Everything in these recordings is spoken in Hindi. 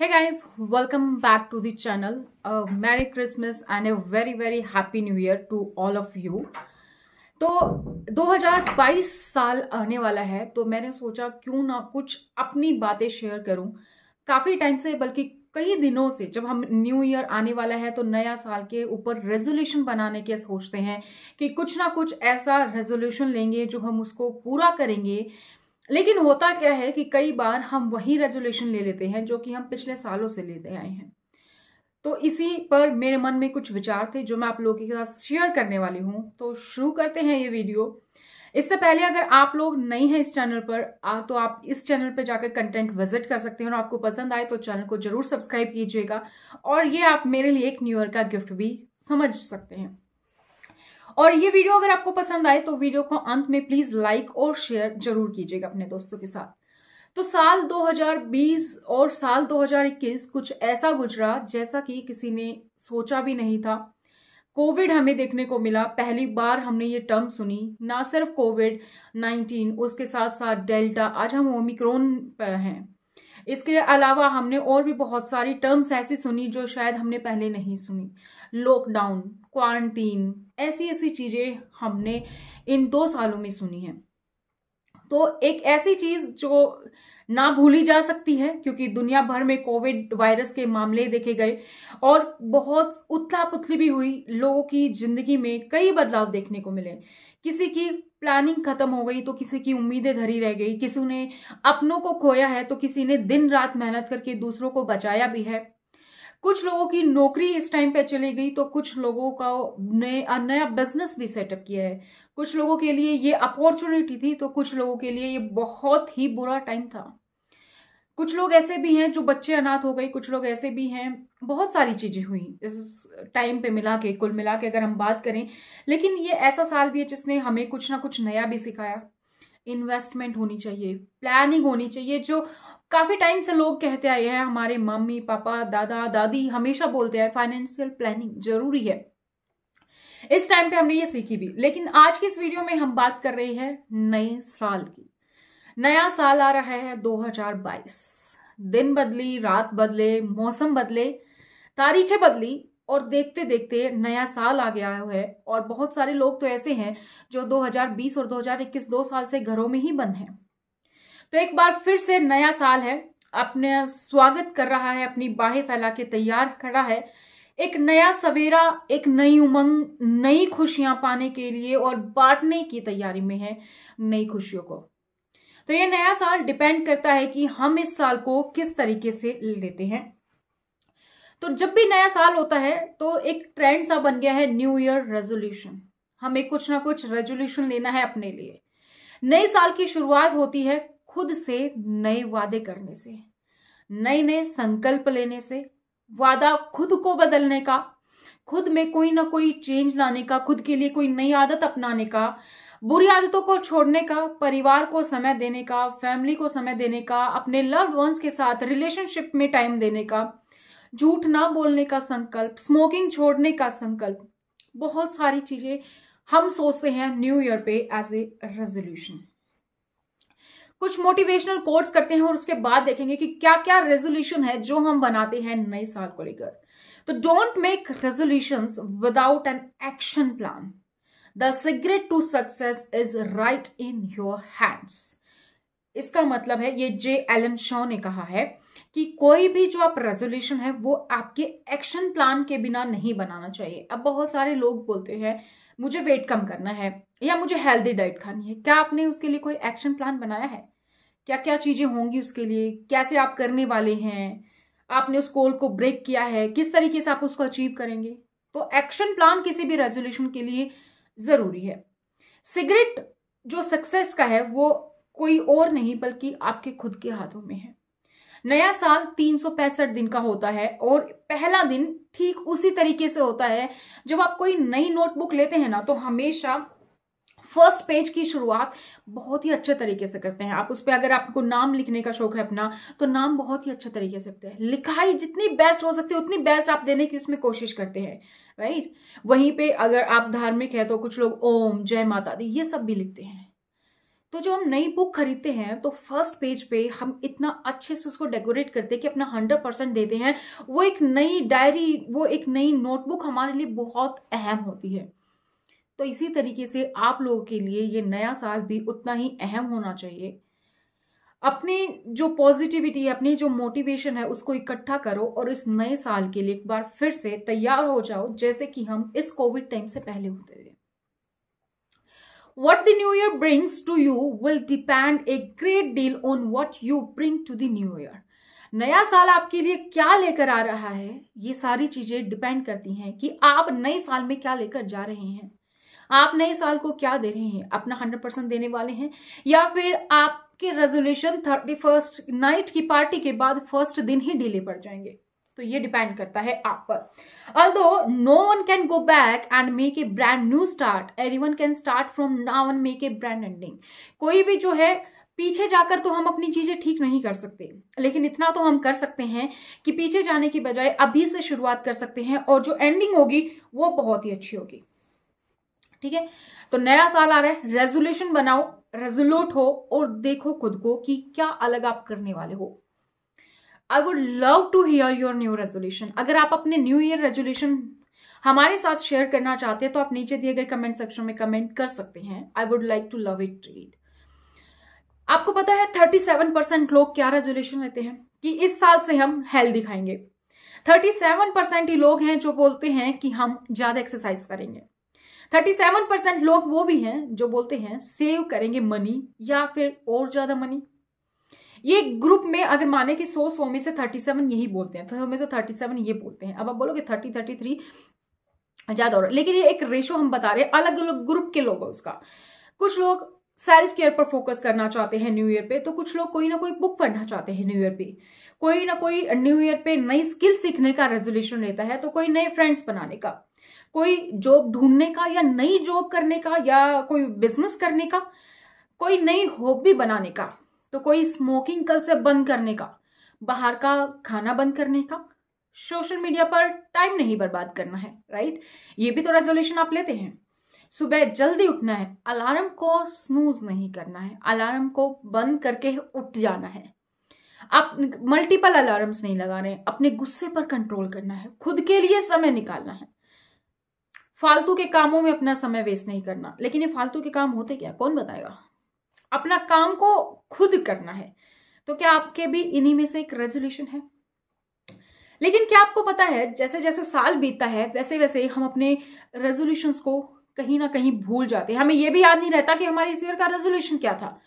hey guys welcome back to the channel merry Christmas and a very very happy new year to all of you तो 2022 साल आने वाला है तो मैंने सोचा क्यों ना कुछ अपनी बातें शेयर करूं काफ़ी टाइम से बल्कि कई दिनों से जब हम न्यू ईयर आने वाला है तो नया साल के ऊपर रेजोल्यूशन बनाने के सोचते हैं कि कुछ ना कुछ ऐसा रेजोल्यूशन लेंगे जो हम उसको पूरा करेंगे लेकिन होता क्या है कि कई बार हम वही रेजोल्यूशन ले लेते हैं जो कि हम पिछले सालों से लेते आए हैं तो इसी पर मेरे मन में कुछ विचार थे जो मैं आप लोगों के साथ शेयर करने वाली हूँ तो शुरू करते हैं ये वीडियो इससे पहले अगर आप लोग नए हैं इस चैनल पर आ, तो आप इस चैनल पर जाकर कंटेंट विजिट कर सकते हैं और आपको पसंद आए तो चैनल को जरूर सब्सक्राइब कीजिएगा और ये आप मेरे लिए एक न्यू ईयर का गिफ्ट भी समझ सकते हैं और ये वीडियो अगर आपको पसंद आए तो वीडियो को अंत में प्लीज लाइक और शेयर जरूर कीजिएगा अपने दोस्तों के साथ तो साल 2020 और साल 2021 कुछ ऐसा गुजरा जैसा कि किसी ने सोचा भी नहीं था कोविड हमें देखने को मिला पहली बार हमने ये टर्म सुनी ना सिर्फ कोविड 19 उसके साथ साथ डेल्टा आज हम ओमिक्रोन हैं इसके अलावा हमने और भी बहुत सारी टर्म्स ऐसी सुनी जो शायद हमने पहले नहीं सुनी लॉकडाउन क्वारंटीन ऐसी ऐसी चीज़ें हमने इन दो सालों में सुनी है तो एक ऐसी चीज़ जो ना भूली जा सकती है क्योंकि दुनिया भर में कोविड वायरस के मामले देखे गए और बहुत उथला पुथली भी हुई लोगों की जिंदगी में कई बदलाव देखने को मिले किसी की प्लानिंग खत्म हो गई तो किसी की उम्मीदें धरी रह गई किसी ने अपनों को खोया है तो किसी ने दिन रात मेहनत करके दूसरों को बचाया भी है कुछ लोगों की नौकरी इस टाइम पे चली गई तो कुछ लोगों का ने नया बिजनेस भी सेटअप किया है कुछ लोगों के लिए ये अपॉर्चुनिटी थी तो कुछ लोगों के लिए ये बहुत ही बुरा टाइम था कुछ लोग ऐसे भी हैं जो बच्चे अनाथ हो गए कुछ लोग ऐसे भी हैं बहुत सारी चीज़ें हुई इस टाइम पे मिला के कुल मिला के अगर हम बात करें लेकिन ये ऐसा साल भी है जिसने हमें कुछ ना कुछ नया भी सिखाया इन्वेस्टमेंट होनी चाहिए प्लानिंग होनी चाहिए जो काफ़ी टाइम से लोग कहते आए हैं हमारे मम्मी पापा दादा दादी हमेशा बोलते हैं फाइनेंशियल प्लानिंग जरूरी है इस टाइम पे हमने ये सीखी भी लेकिन आज की इस वीडियो में हम बात कर रहे हैं नए साल की नया साल आ रहा है 2022 दिन बदली रात बदले मौसम बदले तारीखें बदली और देखते देखते नया साल आ गया है और बहुत सारे लोग तो ऐसे हैं जो 2020 और 2021 दो साल से घरों में ही बंद हैं तो एक बार फिर से नया साल है अपने स्वागत कर रहा है अपनी बाहें फैला के तैयार खड़ा है एक नया सवेरा एक नई उमंग नई खुशियां पाने के लिए और बांटने की तैयारी में है नई खुशियों को तो ये नया साल डिपेंड करता है कि हम इस साल को किस तरीके से लेते हैं तो जब भी नया साल होता है तो एक ट्रेंड सा बन गया है न्यू ईयर रेजोल्यूशन हमें कुछ ना कुछ रेजोल्यूशन लेना है अपने लिए नए साल की शुरुआत होती है खुद से नए वादे करने से नए नए संकल्प लेने से वादा खुद को बदलने का खुद में कोई ना कोई चेंज लाने का खुद के लिए कोई नई आदत अपनाने का बुरी आदतों को छोड़ने का परिवार को समय देने का फैमिली को समय देने का अपने लव्ड वंस के साथ रिलेशनशिप में टाइम देने का झूठ ना बोलने का संकल्प स्मोकिंग छोड़ने का संकल्प बहुत सारी चीजें हम सोचते हैं न्यू ईयर पे एज ए रेजोल्यूशन कुछ मोटिवेशनल कोर्ट्स करते हैं और उसके बाद देखेंगे कि क्या क्या रेजोल्यूशन है जो हम बनाते हैं नए साल को लेकर तो don't make resolution without an action plan the secret to success is right in your hands इसका मतलब है ये जे एलन शॉ ने कहा है कि कोई भी जो आप रेजोल्यूशन है वो आपके एक्शन प्लान के बिना नहीं बनाना चाहिए अब बहुत सारे लोग बोलते हैं मुझे वेट कम करना है या मुझे हेल्दी डाइट खानी है क्या आपने उसके लिए कोई एक्शन प्लान बनाया है क्या क्या चीज़ें होंगी उसके लिए कैसे आप करने वाले हैं आपने उस गोल को ब्रेक किया है किस तरीके से आप उसको अचीव करेंगे तो एक्शन प्लान किसी भी रेजोल्यूशन के लिए जरूरी है सिगरेट जो सक्सेस का है वो कोई और नहीं बल्कि आपके खुद के हाथों में है नया साल तीन दिन का होता है और पहला दिन ठीक उसी तरीके से होता है जब आप कोई नई नोटबुक लेते हैं ना तो हमेशा फर्स्ट पेज की शुरुआत बहुत ही अच्छे तरीके से करते हैं आप उस पर अगर आपको नाम लिखने का शौक है अपना तो नाम बहुत ही अच्छे तरीके से करते हैं लिखाई जितनी बेस्ट हो सकती है उतनी बेस्ट आप देने की उसमें कोशिश करते हैं राइट वहीं पे अगर आप धार्मिक है तो कुछ लोग ओम जय माता दी ये सब भी लिखते हैं तो जो हम नई बुक खरीदते हैं तो फर्स्ट पेज पे हम इतना अच्छे से उसको डेकोरेट करते हैं कि अपना हंड्रेड परसेंट देते हैं वो एक नई डायरी वो एक नई नोटबुक हमारे लिए बहुत अहम होती है तो इसी तरीके से आप लोगों के लिए ये नया साल भी उतना ही अहम होना चाहिए अपने जो पॉजिटिविटी है अपनी जो मोटिवेशन है उसको इकट्ठा करो और इस नए साल के लिए एक बार फिर से तैयार हो जाओ जैसे कि हम इस कोविड टाइम से पहले होते थे what the new year brings to you will depend a great deal on what you bring to the new year नया साल आपके लिए क्या लेकर आ रहा है ये सारी चीजें डिपेंड करती हैं कि आप नए साल में क्या लेकर जा रहे हैं आप नए साल को क्या दे रहे हैं अपना हंड्रेड परसेंट देने वाले हैं या फिर आपके रेजोल्यूशन थर्टी फर्स्ट नाइट की पार्टी के बाद फर्स्ट दिन ही डिले पड़ जाएंगे तो ये डिपेंड करता है आप पर although no one can go back and make a brand new start anyone can start from now and make a brand ending कोई भी जो है पीछे जाकर तो हम अपनी चीजें ठीक नहीं कर सकते लेकिन इतना तो हम कर सकते हैं कि पीछे जाने की बजाय अभी से शुरुआत कर सकते हैं और जो एंडिंग होगी वो बहुत ही अच्छी होगी ठीक है तो नया साल आ रहा है रेजोल्यूशन बनाओ रेजोल्यूट हो और देखो खुद को कि क्या अलग आप करने वाले हो I would love to hear your new resolution अगर आप अपने न्यू ईयर रेजोल्यूशन हमारे साथ शेयर करना चाहते हैं तो आप नीचे दिए गए कमेंट सेक्शन में कमेंट कर सकते हैं I would like to love it read आपको पता है थर्टी सेवन परसेंट लोग क्या रेजोल्यूशन लेते हैं कि इस साल से हम हेल्दी खाएंगे थर्टी सेवन परसेंट ही लोग हैं जो बोलते हैं कि हम ज्यादा एक्सरसाइज करेंगे थर्टी सेवन परसेंट लोग वो भी हैं जो बोलते हैं सेव करेंगे मनी या फिर और ज्यादा मनी ये ग्रुप में अगर माने कि सौ सौ में से थर्टी सेवन यही बोलते हैं सौ में से थर्टी सेवन ये बोलते हैं अब आप बोलोगे थर्टी थर्टी थ्री ज्यादा और लेकिन ये एक रेशो हम बता रहे हैं अलग अलग ग्रुप के लोग है उसका कुछ लोग सेल्फ केयर पर फोकस करना चाहते हैं न्यू ईयर पे तो कुछ लोग कोई ना कोई बुक पढ़ना चाहते हैं न्यू ईयर पे कोई ना कोई न्यू ईयर पे नई स्किल सीखने का रेजोल्यूशन रहता है तो कोई नए फ्रेंड्स बनाने का कोई जॉब ढूंढने का या नई जॉब करने का या कोई बिजनेस करने का कोई नई हॉबी बनाने का तो कोई स्मोकिंग कल से बंद करने का बाहर का खाना बंद करने का सोशल मीडिया पर टाइम नहीं बर्बाद करना है राइट ये भी तो रेजोल्यूशन आप लेते हैं सुबह जल्दी उठना है अलार्म को स्नूज नहीं करना है अलार्म को बंद करके उठ जाना है आप मल्टीपल अलार्म्स नहीं लगा रहे अपने गुस्से पर कंट्रोल करना है खुद के लिए समय निकालना है फालतू के कामों में अपना समय वेस्ट नहीं करना लेकिन ये फालतू के काम होते क्या कौन बताएगा अपना काम को खुद करना है तो क्या आपके भी इन्हीं में से एक रेजोल्यूशन है लेकिन क्या आपको पता है जैसे जैसे साल बीतता है वैसे वैसे हम अपने रेजोल्यूशन को कहीं ना कहीं भूल जाते हैं हमें यह भी याद नहीं रहता कि हमारे इस ईयर का रेजोल्यूशन क्या था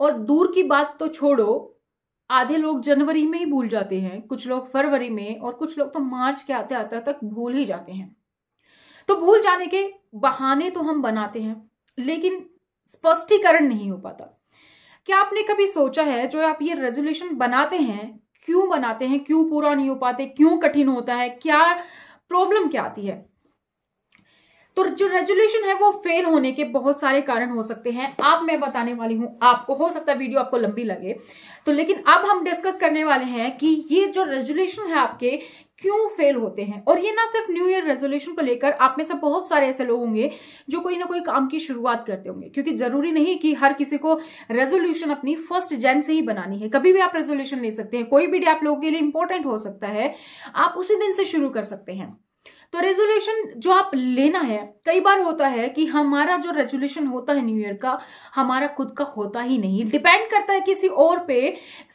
और दूर की बात तो छोड़ो आधे लोग जनवरी में ही भूल जाते हैं कुछ लोग फरवरी में और कुछ लोग तो मार्च के आते आते तक भूल ही जाते हैं तो भूल जाने के बहाने तो हम बनाते हैं लेकिन स्पष्टीकरण नहीं हो पाता क्या आपने कभी सोचा है जो आप ये रेजोल्यूशन बनाते हैं क्यों बनाते हैं क्यों पूरा नहीं हो पाते क्यों कठिन होता है क्या प्रॉब्लम क्या आती है तो जो रेजुलेशन है वो फेल होने के बहुत सारे कारण हो सकते हैं आप मैं बताने वाली हूं आपको हो सकता है वीडियो आपको लंबी लगे तो लेकिन अब हम डिस्कस करने वाले हैं कि ये जो रेजुलेशन है आपके क्यों फेल होते हैं और ये ना सिर्फ न्यू ईयर रेजोल्यूशन को लेकर आप में से बहुत सारे ऐसे लोग होंगे जो कोई ना कोई काम की शुरुआत करते होंगे क्योंकि जरूरी नहीं कि हर किसी को रेजोल्यूशन अपनी फर्स्ट जैन से ही बनानी है कभी भी आप रेजोल्यूशन ले सकते हैं कोई भी डे आप लोगों के लिए इंपॉर्टेंट हो सकता है आप उसी दिन से शुरू कर सकते हैं तो रेजोल्यूशन जो आप लेना है कई बार होता है कि हमारा जो रेजोल्यूशन होता है न्यू ईयर का हमारा खुद का होता ही नहीं डिपेंड करता है किसी और पे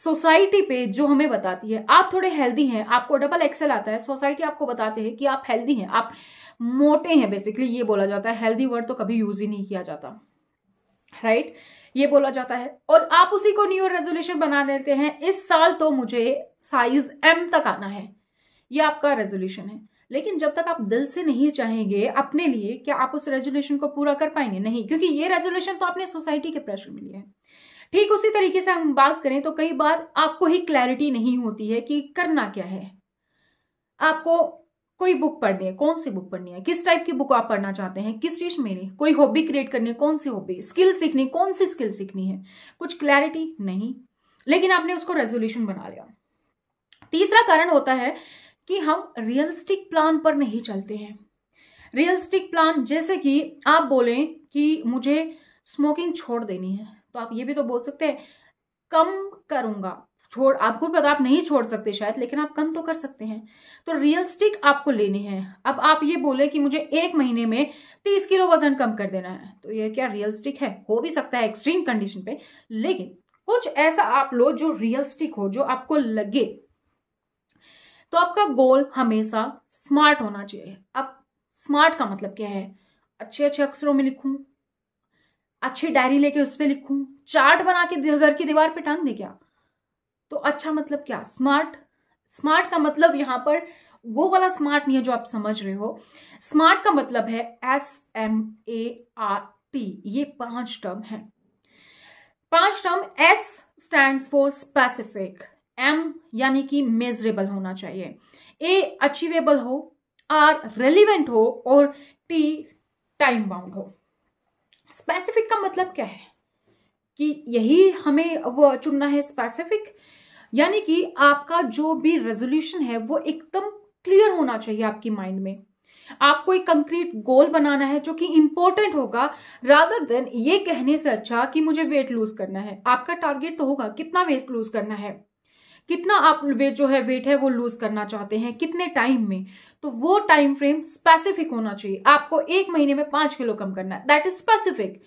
सोसाइटी पे जो हमें बताती है आप थोड़े हेल्दी हैं आपको डबल एक्सेल आता है सोसाइटी आपको बताते हैं कि आप हेल्दी हैं आप मोटे हैं बेसिकली ये बोला जाता है हेल्दी वर्ड तो कभी यूज ही नहीं किया जाता राइट right? ये बोला जाता है और आप उसी को न्यू रेजोल्यूशन बना देते हैं इस साल तो मुझे साइज एम तक आना है ये आपका रेजोल्यूशन है लेकिन जब तक आप दिल से नहीं चाहेंगे अपने लिए क्या आप उस रेजुलेशन को पूरा कर पाएंगे नहीं क्योंकि ये रेजुलेशन तो आपने सोसाइटी के प्रेशर में लिया है ठीक उसी तरीके से हम बात करें तो कई बार आपको ही क्लैरिटी नहीं होती है कि करना क्या है आपको कोई बुक पढ़नी है कौन सी बुक पढ़नी है किस टाइप की बुक आप पढ़ना चाहते हैं किस चीज में कोई हॉबी क्रिएट करनी है कौन सी हॉबी स्किल सीखनी कौन सी स्किल सीखनी है कुछ क्लैरिटी नहीं लेकिन आपने उसको रेजोल्यूशन बना लिया तीसरा कारण होता है कि हम रियलिस्टिक प्लान पर नहीं चलते हैं रियलिस्टिक प्लान जैसे कि आप बोलें कि मुझे स्मोकिंग छोड़ देनी है तो आप ये भी तो बोल सकते हैं कम करूंगा छोड़ आपको पता आप नहीं छोड़ सकते शायद लेकिन आप कम तो कर सकते हैं तो रियलिस्टिक आपको लेने हैं अब आप ये बोले कि मुझे एक महीने में तीस किलो वजन कम कर देना है तो ये क्या रियलिस्टिक है हो भी सकता है एक्सट्रीम कंडीशन पे लेकिन कुछ ऐसा आप लो जो रियलिस्टिक हो जो आपको लगे तो आपका गोल हमेशा स्मार्ट होना चाहिए अब स्मार्ट का मतलब क्या है अच्छे अच्छे अक्षरों में लिखूं अच्छी डायरी लेके उस पर लिखूं चार्ट बना के घर की दीवार पे टांग दे क्या तो अच्छा मतलब क्या स्मार्ट स्मार्ट का मतलब यहां पर वो वाला स्मार्ट नहीं है जो आप समझ रहे हो स्मार्ट का मतलब है S M A R T ये पांच टर्म है पांच term S stand for specific M यानी कि मेजरेबल होना चाहिए ए अचीवेबल हो आर रेलिवेंट हो और टी टाइम बाउंड हो स्पेसिफिक का मतलब क्या है कि यही हमें वो चुनना है स्पेसिफिक यानी कि आपका जो भी रेजोल्यूशन है वो एकदम क्लियर होना चाहिए आपकी माइंड में आपको एक कंक्रीट गोल बनाना है जो कि इंपॉर्टेंट होगा रादर देन ये कहने से अच्छा कि मुझे वेट लूज करना है आपका टारगेट तो होगा कितना वेट लूज करना है कितना आप वे जो है वेट है वो लूज करना चाहते हैं कितने टाइम में तो वो टाइम फ्रेम स्पेसिफिक होना चाहिए आपको एक महीने में पांच किलो कम करना है दैट इज स्पेसिफिक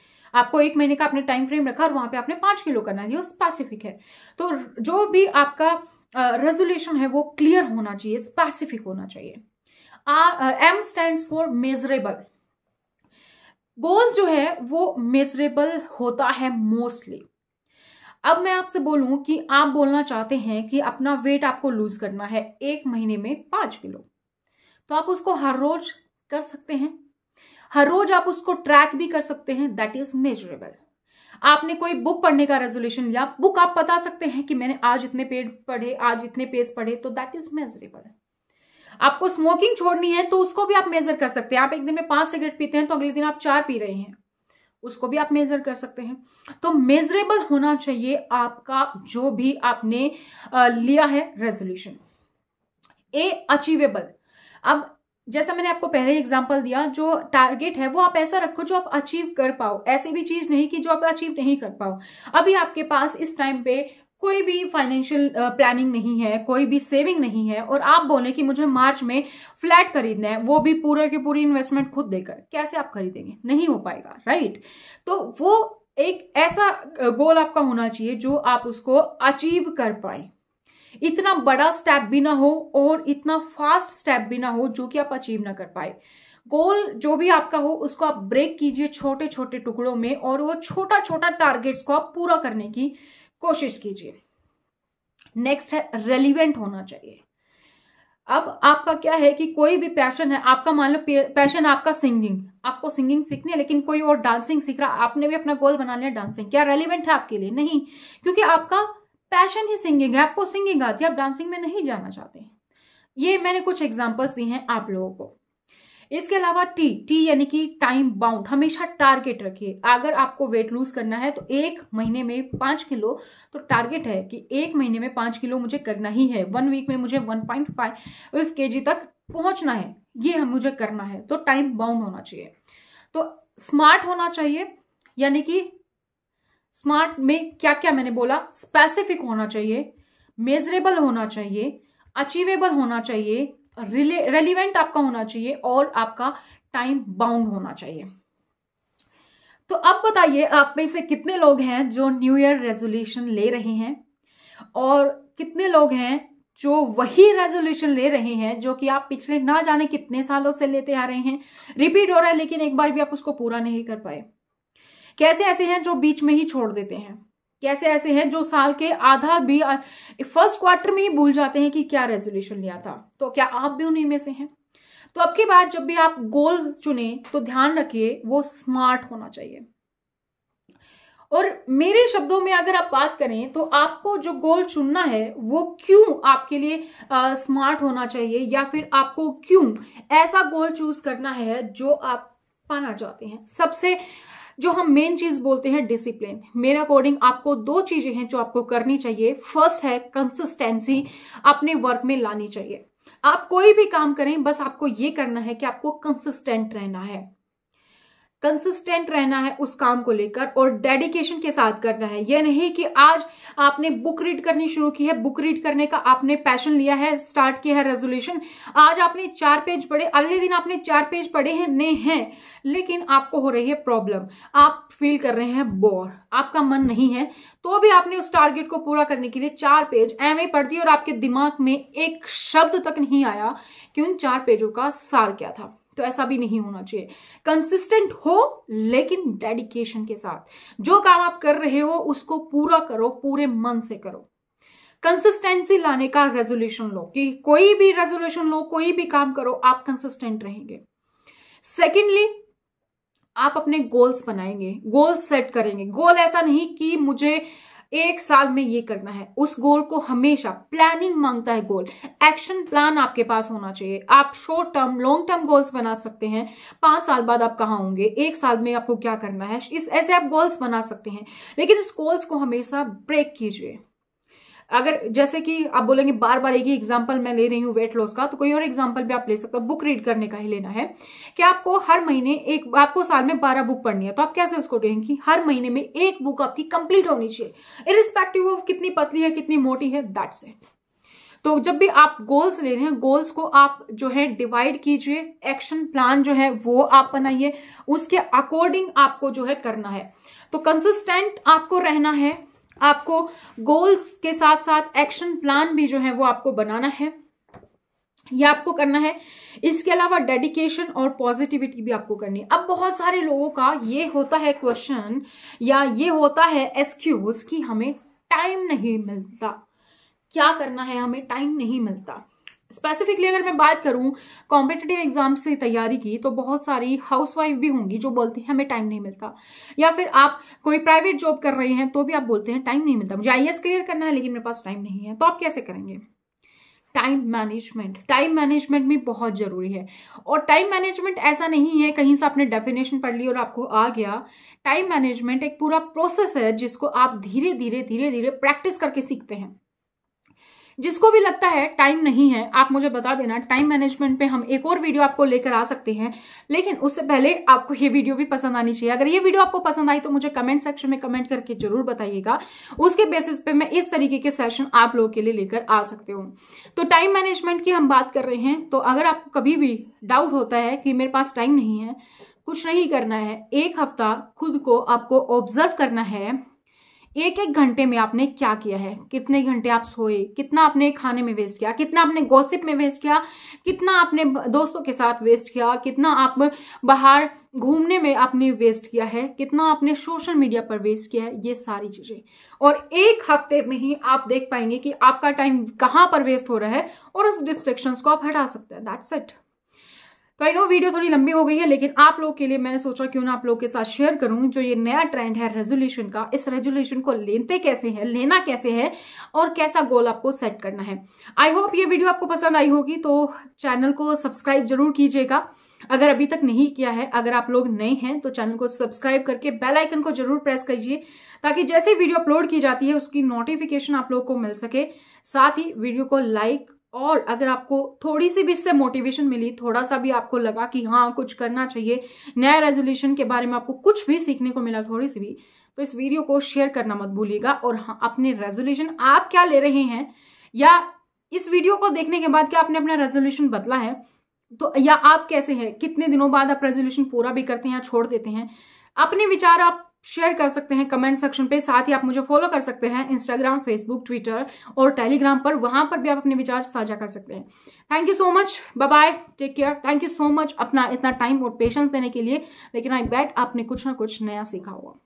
आपको एक महीने का आपने टाइम फ्रेम रखा और वहां पे आपने पांच किलो करना है वो स्पेसिफिक है तो जो भी आपका रेजोल्यूशन है वो क्लियर होना चाहिए स्पेसिफिक होना चाहिए M stand for measurable goal जो है वो मेजरेबल होता है मोस्टली अब मैं आपसे बोलूं कि आप बोलना चाहते हैं कि अपना वेट आपको लूज करना है एक महीने में पांच किलो तो आप उसको हर रोज कर सकते हैं हर रोज आप उसको ट्रैक भी कर सकते हैं दैट इज मेजरेबल आपने कोई बुक पढ़ने का रेजोल्यूशन लिया बुक आप बता सकते हैं कि मैंने आज इतने पेज पढ़े आज इतने पेज पढ़े तो दैट इज मेजरेबल आपको स्मोकिंग छोड़नी है तो उसको भी आप मेजर कर सकते हैं आप एक दिन में पांच सिगरेट पीते हैं तो अगले दिन आप चार पी रहे हैं उसको भी आप मेजर कर सकते हैं तो मेजरेबल होना चाहिए आपका जो भी आपने लिया है रेजोल्यूशन ए अचीवेबल अब जैसा मैंने आपको पहले एग्जांपल दिया जो टारगेट है वो आप ऐसा रखो जो आप अचीव कर पाओ ऐसी भी चीज नहीं कि जो आप अचीव नहीं कर पाओ अभी आपके पास इस टाइम पे कोई भी फाइनेंशियल प्लानिंग नहीं है कोई भी सेविंग नहीं है और आप बोले कि मुझे मार्च में फ्लैट खरीदना है वो भी पूरे की पूरी इन्वेस्टमेंट खुद देकर कैसे आप खरीदेंगे नहीं हो पाएगा राइट तो वो एक ऐसा गोल आपका होना चाहिए जो आप उसको अचीव कर पाए इतना बड़ा स्टेप भी ना हो और इतना फास्ट स्टेप भी ना हो जो कि आप अचीव ना कर पाए गोल जो भी आपका हो उसको आप ब्रेक कीजिए छोटे छोटे टुकड़ों में और वो छोटा छोटा टारगेट्स को आप पूरा करने की कोशिश कीजिए नेक्स्ट है रेलिवेंट होना चाहिए अब आपका क्या है कि कोई भी पैशन है आपका मान लो पैशन आपका सिंगिंग आपको सिंगिंग सीखनी है लेकिन कोई और डांसिंग सीख रहा आपने भी अपना गोल बना लिया डांसिंग क्या रेलिवेंट है आपके लिए नहीं क्योंकि आपका पैशन ही सिंगिंग है आपको सिंगिंग आती है आप डांसिंग में नहीं जाना चाहते ये मैंने कुछ एग्जाम्पल्स दी हैं आप लोगों को इसके अलावा टी टी यानी कि टाइम बाउंड हमेशा टारगेट रखिए अगर आपको वेट लूज करना है तो एक महीने में पाँच किलो तो टारगेट है कि एक महीने में पाँच किलो मुझे करना ही है वन वीक में मुझे वन पॉइंट फाइव के जी तक पहुंचना है ये मुझे करना है तो टाइम बाउंड होना चाहिए तो स्मार्ट होना चाहिए यानी कि स्मार्ट में क्या क्या मैंने बोला स्पेसिफिक होना चाहिए मेजरेबल होना चाहिए अचीवेबल होना चाहिए रेलिवेंट आपका होना चाहिए और आपका टाइम बाउंड होना चाहिए तो अब बताइए आप में से कितने लोग हैं जो न्यू ईयर रेजोल्यूशन ले रहे हैं और कितने लोग हैं जो वही रेजोल्यूशन ले रहे हैं जो कि आप पिछले ना जाने कितने सालों से लेते आ रहे हैं रिपीट हो रहा है लेकिन एक बार भी आप उसको पूरा नहीं कर पाए कैसे ऐसे हैं जो बीच में ही छोड़ देते हैं कैसे ऐसे हैं जो साल के आधा भी फर्स्ट क्वार्टर में ही भूल जाते हैं कि क्या रेजोल्यूशन लिया था तो क्या आप भी उन्हीं में से हैं तो अब की बार जब भी आप गोल चुने तो ध्यान रखिए वो स्मार्ट होना चाहिए और मेरे शब्दों में अगर आप बात करें तो आपको जो गोल चुनना है वो क्यों आपके लिए आ, स्मार्ट होना चाहिए या फिर आपको क्यों ऐसा गोल चूज करना है जो आप पाना चाहते हैं सबसे जो हम मेन चीज बोलते हैं डिसिप्लिन मेरे अकॉर्डिंग आपको दो चीजें हैं जो आपको करनी चाहिए फर्स्ट है कंसिस्टेंसी अपने वर्क में लानी चाहिए आप कोई भी काम करें बस आपको ये करना है कि आपको कंसिस्टेंट रहना है कंसिस्टेंट रहना है उस काम को लेकर और डेडिकेशन के साथ करना है यह नहीं कि आज आपने बुक रीड करनी शुरू की है बुक रीड करने का आपने पैशन लिया है स्टार्ट किया है रेजोल्यूशन आज आपने चार पेज पढ़े अगले दिन आपने चार पेज पढ़े हैं नहीं हैं लेकिन आपको हो रही है प्रॉब्लम आप फील कर रहे हैं बोर आपका मन नहीं है तो भी आपने उस टारगेट को पूरा करने के लिए चार पेज एम पढ़ दिए और आपके दिमाग में एक शब्द तक नहीं आया कि उन चार पेजों का सार क्या था तो ऐसा भी नहीं होना चाहिए कंसिस्टेंट हो लेकिन डेडिकेशन के साथ जो काम आप कर रहे हो उसको पूरा करो पूरे मन से करो कंसिस्टेंसी लाने का रेजोल्यूशन लो कि कोई भी रेजोल्यूशन लो कोई भी काम करो आप कंसिस्टेंट रहेंगे सेकेंडली आप अपने गोल्स बनाएंगे गोल्स सेट करेंगे गोल ऐसा नहीं कि मुझे एक साल में ये करना है उस गोल को हमेशा प्लानिंग मांगता है गोल एक्शन प्लान आपके पास होना चाहिए आप short term long term goals बना सकते हैं पांच साल बाद आप कहाँ होंगे एक साल में आपको क्या करना है इस ऐसे आप गोल्स बना सकते हैं लेकिन इस गोल्स को हमेशा ब्रेक कीजिए अगर जैसे कि आप बोलेंगे बार बार एक ही एग्जाम्पल मैं ले रही हूँ वेट लॉस का तो कोई और एग्जाम्पल भी आप ले सकते हो बुक रीड करने का ही लेना है कि आपको हर महीने एक आपको साल में बारह बुक पढ़नी है तो आप कैसे उसको देंगे हर महीने में एक बुक आपकी कंप्लीट होनी चाहिए इरिस्पेक्टिव ऑफ कितनी पतली है कितनी मोटी है दैट्स इट तो जब भी आप गोल्स ले रहे हैं गोल्स को आप जो है डिवाइड कीजिए एक्शन प्लान जो है वो आप बनाइए उसके अकॉर्डिंग आपको जो है करना है तो कंसिस्टेंट आपको रहना है आपको गोल्स के साथ साथ एक्शन प्लान भी जो है वो आपको बनाना है ये आपको करना है इसके अलावा डेडिकेशन और पॉजिटिविटी भी आपको करनी है अब बहुत सारे लोगों का ये होता है क्वेश्चन या ये होता है एसक्यूज कि हमें टाइम नहीं मिलता क्या करना है हमें टाइम नहीं मिलता स्पेसिफिकली अगर मैं बात करूं कॉम्पिटेटिव एग्जाम से तैयारी की तो बहुत सारी हाउसवाइफ भी होंगी जो बोलती हैं हमें टाइम नहीं मिलता या फिर आप कोई प्राइवेट जॉब कर रहे हैं तो भी आप बोलते हैं टाइम नहीं मिलता मुझे आई क्लियर करना है लेकिन मेरे पास टाइम नहीं है तो आप कैसे करेंगे टाइम मैनेजमेंट टाइम मैनेजमेंट भी बहुत ज़रूरी है और टाइम मैनेजमेंट ऐसा नहीं है कहीं से आपने डेफिनेशन पढ़ ली और आपको आ गया टाइम मैनेजमेंट एक पूरा प्रोसेस है जिसको आप धीरे धीरे धीरे धीरे प्रैक्टिस करके सीखते हैं जिसको भी लगता है टाइम नहीं है आप मुझे बता देना टाइम मैनेजमेंट पे हम एक और वीडियो आपको लेकर आ सकते हैं लेकिन उससे पहले आपको ये वीडियो भी पसंद आनी चाहिए अगर ये वीडियो आपको पसंद आई तो मुझे कमेंट सेक्शन में कमेंट करके जरूर बताइएगा उसके बेसिस पे मैं इस तरीके के सेशन आप लोगों के लिए लेकर आ सकते हूँ तो टाइम मैनेजमेंट की हम बात कर रहे हैं तो अगर आपको कभी भी डाउट होता है कि मेरे पास टाइम नहीं है कुछ नहीं करना है एक हफ्ता खुद को आपको ऑब्जर्व करना है एक एक घंटे में आपने क्या किया है कितने घंटे आप सोए कितना आपने खाने में वेस्ट किया कितना आपने गोसिप में वेस्ट किया कितना आपने दोस्तों के साथ वेस्ट किया कितना आप बाहर घूमने में आपने वेस्ट किया है कितना आपने सोशल मीडिया पर वेस्ट किया है ये सारी चीज़ें और एक हफ्ते में ही आप देख पाएंगे कि आपका टाइम कहाँ पर वेस्ट हो रहा है और उस डिस्ट्रिक्शन को आप हटा सकते हैं दैट्स इट तो आई नो वीडियो थोड़ी लंबी हो गई है लेकिन आप लोग के लिए मैंने सोचा क्यों ना आप लोग के साथ शेयर करूं जो ये नया ट्रेंड है रेजोल्यूशन का इस रेजोल्यूशन को लेते कैसे हैं लेना कैसे है और कैसा गोल आपको सेट करना है आई होप ये वीडियो आपको पसंद आई होगी तो चैनल को सब्सक्राइब जरूर कीजिएगा अगर अभी तक नहीं किया है अगर आप लोग नए हैं तो चैनल को सब्सक्राइब करके बेल आइकन को जरूर प्रेस करिए ताकि जैसे वीडियो अपलोड की जाती है उसकी नोटिफिकेशन आप लोग को मिल सके साथ ही वीडियो को लाइक और अगर आपको थोड़ी सी भी इससे मोटिवेशन मिली थोड़ा सा भी आपको लगा कि हाँ कुछ करना चाहिए नया रेजोल्यूशन के बारे में आपको कुछ भी सीखने को मिला थोड़ी सी भी तो इस वीडियो को शेयर करना मत भूलिएगा और हाँ अपने रेजोल्यूशन आप क्या ले रहे हैं या इस वीडियो को देखने के बाद क्या आपने अपना रेजोल्यूशन बदला है तो या आप कैसे हैं कितने दिनों बाद आप रेजोल्यूशन पूरा भी करते हैं या छोड़ देते हैं अपने विचार आप शेयर कर सकते हैं कमेंट सेक्शन पे साथ ही आप मुझे फॉलो कर सकते हैं इंस्टाग्राम फेसबुक ट्विटर और टेलीग्राम पर वहां पर भी आप अपने विचार साझा कर सकते हैं thank you so much bye take care thank you so much अपना इतना टाइम और पेशेंस देने के लिए लेकिन आई बेट आपने कुछ ना कुछ नया सीखा होगा